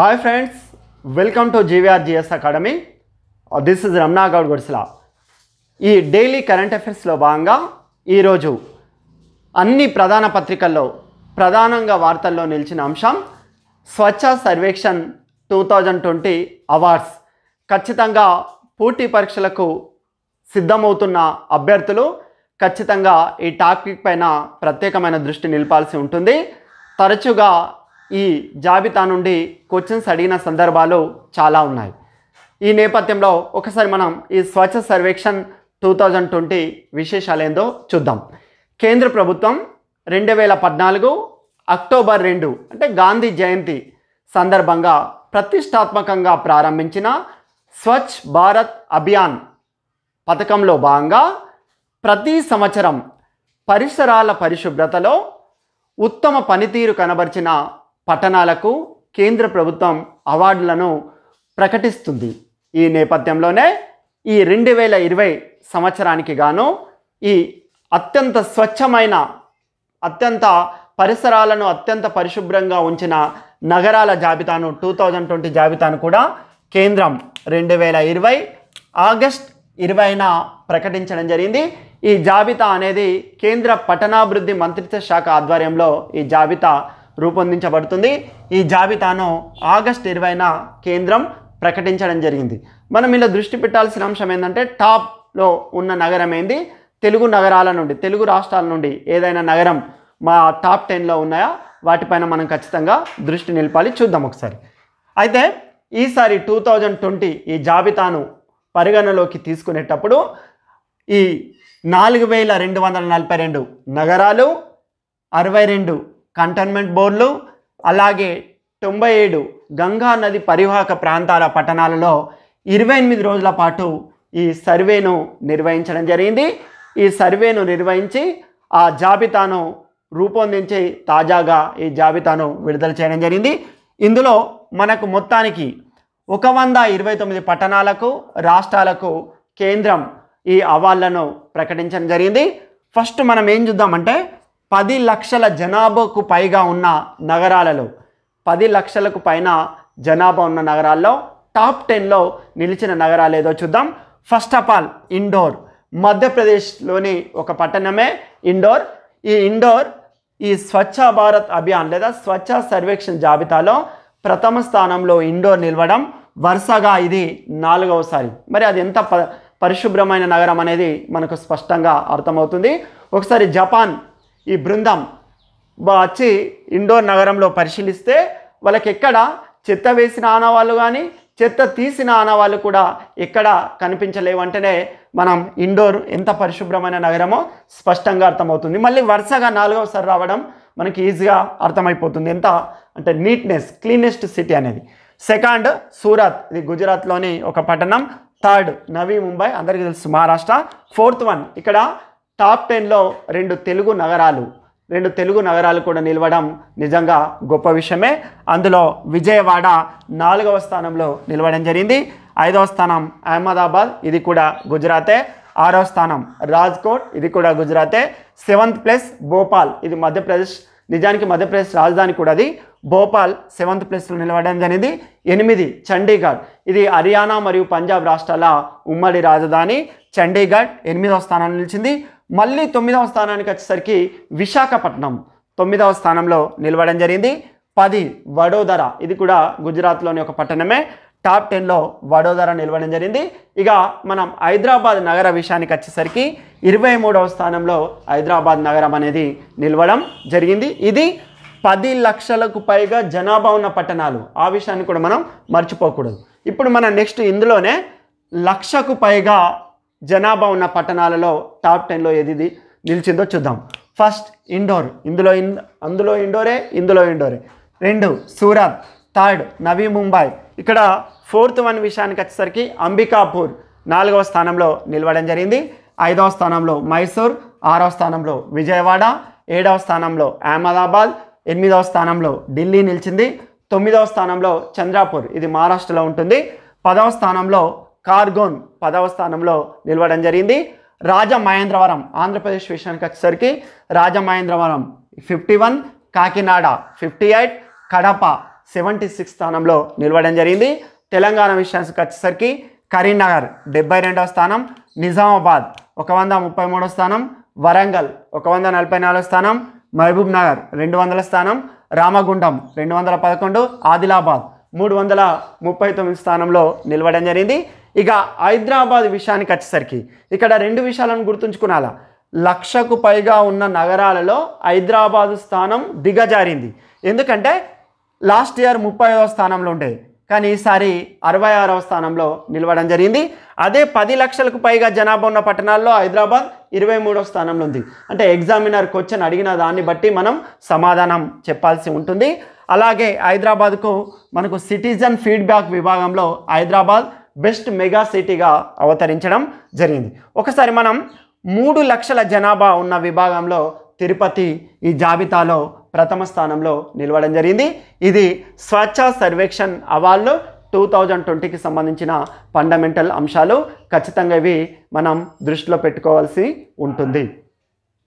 hi friends welcome to GVRGS academy this is Ramna Goud గుడిసలా ఈ daily current అఫైర్స్లో భాగంగా ఈరోజు అన్ని ప్రధాన పత్రికల్లో ప్రధానంగా వార్తల్లో నిలిచిన అంశం Swachh Survekshan two thousand twenty awards ఖచ్చితంగా పోటీ పరీక్షలకు సిద్ధమవుతున్న అభ్యర్థులు ఖచ్చితంగా ఈ టాపిక్ పైన ప్రత్యేకమైన దృష్టి నిలపాల్సి ఉంటుంది తరచుగా ఈ జాబితా నుండి క్వశ్చన్స్ అడిగిన సందర్భాలు చాలా ఉన్నాయి ఈ నేపథ్యంలో ఒకసారి మనం ఈ Swachh Survekshan two thousand twenty విశేషాలేందో చూద్దాం కేంద్ర ప్రభుత్వం రెండు వేల పద్నాలుగు అక్టోబర్ రెండు అంటే గాంధీ జయంతి సందర్భంగా ప్రతిష్టాత్మకంగా ప్రారంభించిన స్వచ్ఛ్ భారత్ అభియాన్ పథకంలో భాగంగా ప్రతి సంవత్సరం పరిసరాల పరిశుభ్రతలో ఉత్తమ పనితీరు కనబరిచిన పట్టణాలకు కేంద్ర ప్రభుత్వం అవార్డులను ప్రకటిస్తుంది ఈ నేపథ్యంలోనే ఈ రెండు వేల ఇరవై సంవత్సరానికి గాను ఈ అత్యంత స్వచ్ఛమైన అత్యంత పరిసరాలను అత్యంత పరిశుభ్రంగా ఉంచిన నగరాల జాబితాను టూ థౌజండ్ ట్వంటీ జాబితాను కూడా కేంద్రం రెండు వేల ఇరవై ఆగస్ట్ ఇరవైన ప్రకటించడం జరిగింది ఈ జాబితా అనేది కేంద్ర పట్టణాభివృద్ధి మంత్రిత్వ శాఖ ఆధ్వర్యంలో ఈ జాబితా రూపొందించబడుతుంది ఈ జాబితాను ఆగస్ట్ ఇరవైన కేంద్రం ప్రకటించడం జరిగింది మనం ఇలా దృష్టి పెట్టాల్సిన అంశం ఏంటంటే టాప్లో ఉన్న నగరం ఏంది తెలుగు నగరాల నుండి తెలుగు రాష్ట్రాల నుండి ఏదైనా నగరం మా టాప్ టెన్లో ఉన్నాయా వాటిపైన మనం ఖచ్చితంగా దృష్టి నిలపాలి చూద్దాం ఒకసారి అయితే ఈసారి టూ థౌజండ్ ట్వంటీ ఈ జాబితాను పరిగణలోకి తీసుకునేటప్పుడు ఈ నాలుగు వేల రెండు వందల నలభై రెండు నగరాలు అరవై రెండు కంటోన్మెంట్ బోర్డులు అలాగే తొంభై ఏడు గంగా నది పరివాహక ప్రాంతాల పట్టణాలలో ఇరవై ఎనిమిది రోజుల పాటు ఈ సర్వేను నిర్వహించడం జరిగింది ఈ సర్వేను నిర్వహించి ఆ జాబితాను రూపొందించి తాజాగా ఈ జాబితాను విడుదల చేయడం జరిగింది ఇందులో మనకు మొత్తానికి ఒక వంద ఇరవై తొమ్మిది పట్టణాలకు రాష్ట్రాలకు కేంద్రం ఈ అవార్డులను ప్రకటించడం జరిగింది ఫస్ట్ మనం ఏం చూద్దామంటే పది లక్షల జనాభాకు పైగా ఉన్న నగరాలలో పది లక్షలకు పైన జనాభా ఉన్న నగరాల్లో టాప్ టెన్లో నిలిచిన నగరాలు ఏదో చూద్దాం ఫస్ట్ ఆఫ్ ఆల్ ఇండోర్ మధ్యప్రదేశ్లోని ఒక పట్టణమే ఇండోర్ ఈ ఇండోర్ ఈ స్వచ్ఛ భారత్ అభియాన్ లేదా స్వచ్ఛ సర్వేక్షణ జాబితాలో ప్రథమ స్థానంలో ఇండోర్ నిలవడం వరుసగా ఇది నాలుగవసారి మరి అది ఎంత పరిశుభ్రమైన నగరం అనేది మనకు స్పష్టంగా అర్థమవుతుంది ఒకసారి జపాన్ ఈ బృందం వచ్చి ఇండోర్ నగరంలో పరిశీలిస్తే వాళ్ళకి ఎక్కడ చెత్త వేసిన ఆనవాళ్ళు కానీ చెత్త తీసిన ఆనవాళ్ళు కూడా ఎక్కడ కనిపించలేవంటేనే మనం ఇండోర్ ఎంత పరిశుభ్రమైన నగరమో స్పష్టంగా అర్థమవుతుంది మళ్ళీ వరుసగా నాలుగవసారి రావడం మనకి ఈజీగా అర్థమైపోతుంది ఎంత అంటే నీట్నెస్ క్లీనెస్ట్ సిటీ అనేది సెకండ్ సూరత్ ఇది గుజరాత్లోని ఒక పట్టణం థర్డ్ నవీ ముంబై అందరికీ తెలుసు మహారాష్ట్ర ఫోర్త్ వన్ ఇక్కడ టాప్ టెన్లో రెండు తెలుగు నగరాలు రెండు తెలుగు నగరాలు కూడా నిలవడం నిజంగా గొప్ప విషయమే అందులో విజయవాడ నాలుగవ స్థానంలో నిలవడం జరిగింది ఐదవ స్థానం అహ్మదాబాద్ ఇది కూడా గుజరాతే ఆరో స్థానం రాజ్కోట్ ఇది కూడా గుజరాతే సెవెంత్ ప్లేస్ భోపాల్ ఇది మధ్యప్రదేశ్ నిజానికి మధ్యప్రదేశ్ రాజధాని కూడా అది భోపాల్ సెవెంత్ ప్లేస్లో నిలవడం జరిగింది ఎనిమిది చండీగఢ్ ఇది హర్యానా మరియు పంజాబ్ రాష్ట్రాల ఉమ్మడి రాజధాని చండీగఢ్ ఎనిమిదవ స్థానం నిలిచింది మళ్ళీ తొమ్మిదవ స్థానానికి వచ్చేసరికి విశాఖపట్నం తొమ్మిదవ స్థానంలో నిలవడం జరిగింది పది వడోదర ఇది కూడా గుజరాత్లోని ఒక పట్టణమే టాప్ టెన్లో వడోదర నిలవడం జరిగింది ఇక మనం హైదరాబాద్ నగర విషయానికి వచ్చేసరికి ఇరవై మూడవ స్థానంలో హైదరాబాద్ నగరం అనేది నిలవడం జరిగింది ఇది పది లక్షలకు పైగా జనాభా ఉన్న పట్టణాలు ఆ విషయాన్ని కూడా మనం మర్చిపోకూడదు ఇప్పుడు మనం నెక్స్ట్ ఇందులోనే లక్షకు పైగా జనాభా ఉన్న పట్టణాలలో టాప్ టెన్లో ఏది నిలిచిందో చూద్దాం ఫస్ట్ ఇండోర్ ఇందులో ఇన్ అందులో ఇండోరే ఇందులో ఇండోరే రెండు సూరత్ థర్డ్ నవీ ముంబై ఇక్కడ ఫోర్త్ వన్ విషయానికి వచ్చేసరికి అంబికాపూర్ నాలుగవ స్థానంలో నిలవడం జరిగింది ఐదవ స్థానంలో మైసూర్ ఆరవ స్థానంలో విజయవాడ ఏడవ స్థానంలో అహ్మదాబాద్ ఎనిమిదవ స్థానంలో ఢిల్లీ నిలిచింది తొమ్మిదవ స్థానంలో చంద్రాపూర్ ఇది మహారాష్ట్రలో ఉంటుంది పదవ స్థానంలో కార్గోన్ పదవ స్థానంలో నిలవడం జరిగింది రాజమహేంద్రవరం ఆంధ్రప్రదేశ్ విషయానికి వచ్చేసరికి Rajamahendravaram fifty one Kakinada fifty eight Kadapa seventy six స్థానంలో నిలవడం జరిగింది తెలంగాణ విషయానికి వచ్చేసరికి కరీంనగర్ డెబ్బై రెండవ స్థానం నిజామాబాద్ ఒక వంద ముప్పై మూడో స్థానం వరంగల్ ఒక వంద నలభై నాలుగో స్థానం మహబూబ్ నగర్ రెండు వందల స్థానం రామగుండం రెండు వందల పదకొండు ఆదిలాబాద్ మూడు వందల ముప్పై తొమ్మిది స్థానంలో నిలవడం జరిగింది ఇక హైదరాబాద్ విషయానికి వచ్చేసరికి ఇక్కడ రెండు విషయాలను గుర్తుంచుకునాలా లక్షకు పైగా ఉన్న నగరాలలో హైదరాబాదు స్థానం దిగజారింది ఎందుకంటే లాస్ట్ ఇయర్ ముప్పై ఐదవ స్థానంలో ఉండేది కానీ ఈసారి అరవై ఆరవ స్థానంలో నిలవడం జరిగింది అదే పది లక్షలకు పైగా జనాభా ఉన్న పట్టణాల్లో హైదరాబాద్ ఇరవై మూడవ స్థానంలో ఉంది అంటే ఎగ్జామినర్ క్వశ్చన్ అడిగిన దాన్ని బట్టి మనం సమాధానం చెప్పాల్సి ఉంటుంది అలాగే హైదరాబాద్కు మనకు సిటిజన్ ఫీడ్బ్యాక్ విభాగంలో హైదరాబాద్ బెస్ట్ మెగా సిటీగా అవతరించడం జరిగింది ఒకసారి మనం మూడు లక్షల జనాభా ఉన్న విభాగంలో తిరుపతి ఈ జాబితాలో ప్రథమ స్థానంలో నిలవడం జరిగింది ఇది Swachh Survekshan award two thousand ట్వంటీకి సంబంధించిన ఫండమెంటల్ అంశాలు ఖచ్చితంగా ఇవి మనం దృష్టిలో పెట్టుకోవాల్సి ఉంటుంది